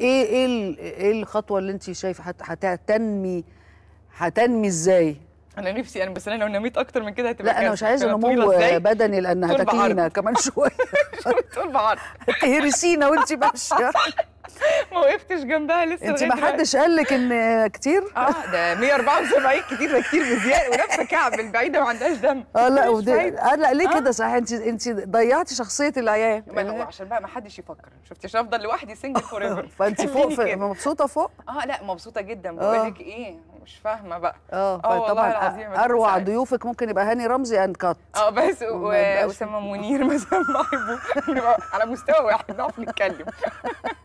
ايه ايه ايه الخطوه اللي انت شايفه هتنمي هتنمي ازاي انا نفسي انا بس انا لو نميت اكتر من كده هتبقى لا انا مش عايزه نمو بدني لان هتاكلينا كمان شويه طول بعرض هتهرسينا وانت ماشيه ما هو إيه مش جنبها لسه انت ما حدش قال لك ان كتير اه ده 174 كتير ده كتير بزياده ونفس كعب البعيده ما عندهاش دم اه لا ودي آه، لا ليه آه؟ كده صح انت انت ضيعتي شخصيه العيال عشان بقى ما حدش يفكر شفتي عشان افضل لوحدي سنجل فور ايفر فانت فوق مبسوطه فوق اه لا مبسوطه جدا آه. بقول لك ايه مش فاهمه بقى اه طبعا العظيم اروع ضيوفك ممكن يبقى هاني رمزي اند كات اه بس واسامه منير مثلا على مستوى واحد نعرف نتكلم